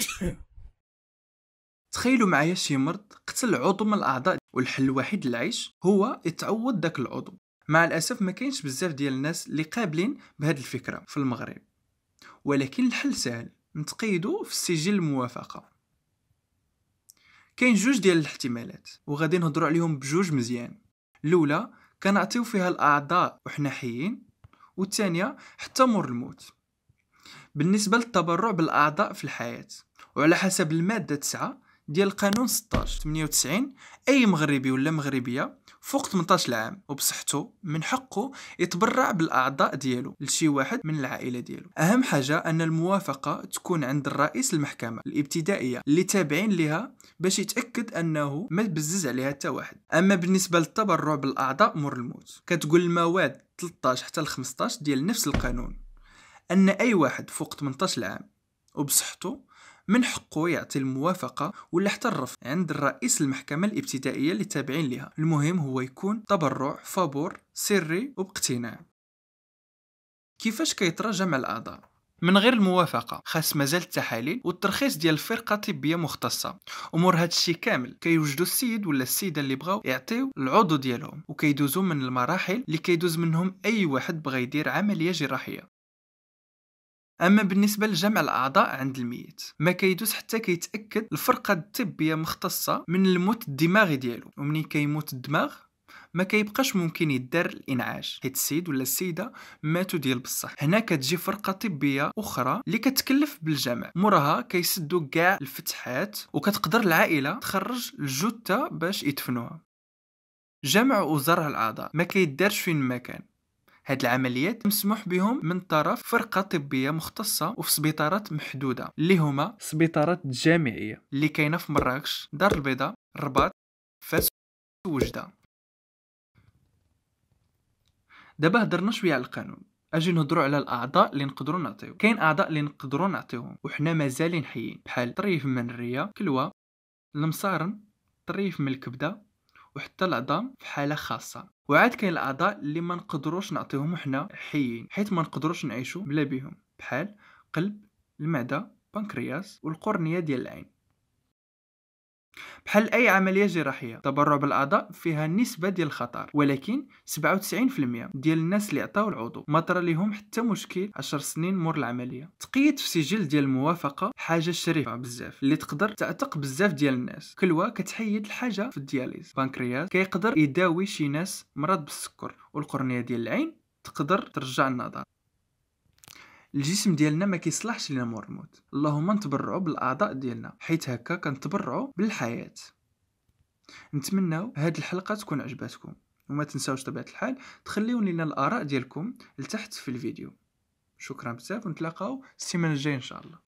تخيلوا معايا شي مرض قتل عضو من الاعضاء والحل الوحيد للعيش هو يتعوض داك العضو مع الاسف ما كاينش بزاف ديال الناس اللي قابلين بهاد الفكره في المغرب ولكن الحل سهل نتقيدو في سجل الموافقه كاين جوج ديال الاحتمالات وغادي نهضروا عليهم بجوج مزيان الاولى كنعطيو فيها الاعضاء وحنا حيين والثانيه حتى مور الموت بالنسبة للتبرع بالأعضاء في الحياة وعلى حسب المادة 9 ديال القانون 16 98 أي مغربي ولا مغربية فوق 18 عام وبصحته من حقه يتبرع بالأعضاء ديالو لشي واحد من العائلة ديالو أهم حاجة أن الموافقة تكون عند الرئيس المحكمة الابتدائية اللي تابعين لها باش يتأكد أنه ما تبزز عليها حتى واحد أما بالنسبة للتبرع بالأعضاء مر الموت كتقول المواد 13 حتى 15 ديال نفس القانون أن أي واحد فوق 18 عام وبصحته من حقه يعطي الموافقة ولا حتى الرفض عند الرئيس المحكمة الابتدائية اللي تابعين لها المهم هو يكون تبرع فابور سري وباقتناع كيفاش كيتراجم على الأعضاء من غير الموافقه خاص مازال التحاليل والترخيص ديال فرقه طبيه مختصه امور هادشي كامل كيوجدوا السيد ولا السيده اللي بغاو يعطيو العضو ديالهم وكيدوزو من المراحل اللي كيدوز منهم اي واحد بغا يدير عمليه جراحيه اما بالنسبه لجمع الاعضاء عند الميت ما كيدوز حتى كيتاكد الفرقه الطبيه مختصه من الموت الدماغي ديالو ومنين كيموت الدماغ ما كيبقاش ممكن يدار الانعاش حيت السيد ولا السيده ماتوا ديال بصح هنا كتجي فرقه طبيه اخرى اللي كتكلف بالجمع موراها كيسدوا كاع الفتحات وكتقدر العائله تخرج الجثه باش يدفنوها جمع وزرع الاعضاء ما كيدارش فين ما كان هاد العمليات مسموح بهم من طرف فرقة طبية مختصة وفي سبيطارات محدودة اللي هما سبيطارات جامعية اللي كاينة في مراكش دار البيضاء الرباط فاس وجدة دابا هضرنا شويه على القانون اجي نهضروا على الاعضاء اللي نقدروا نعطيو كاين اعضاء اللي نقدروا نعطيوهم وحنا مازالين حيين بحال طريف من الريه كلوه المصارن طريف من الكبده وحتى العظام في حاله خاصه وعاد كاين الاعضاء اللي ما نقدروش نعطيهم حنا حيين حيت ما نقدروش نعيشوا بلا بيهم بحال قلب المعده بنكرياس والقرنيه ديال العين بحال أي عملية جراحية تبرع بالأعضاء فيها نسبة ديال الخطر ولكن 97% ديال الناس اللي عطاو العضو ما طرا ليهم حتى مشكل 10 سنين مور العملية تقييد في سجل ديال الموافقة حاجة شريفة بزاف اللي تقدر تعتق بزاف ديال الناس كلوا كتحيد الحاجة في الدياليز بانكرياس كيقدر يداوي شي ناس مرض بالسكر والقرنية ديال العين تقدر ترجع النظر الجسم ديالنا ما كيصلحش لينا مور الموت اللهم نتبرعوا بالاعضاء ديالنا حيت هكا كنتبرعوا بالحياه نتمناو هاد الحلقه تكون عجبتكم وما تنساوش طبيعه الحال تخليو لنا الاراء ديالكم لتحت في الفيديو شكرا بزاف ونتلاقاو السيمانه الجايه ان شاء الله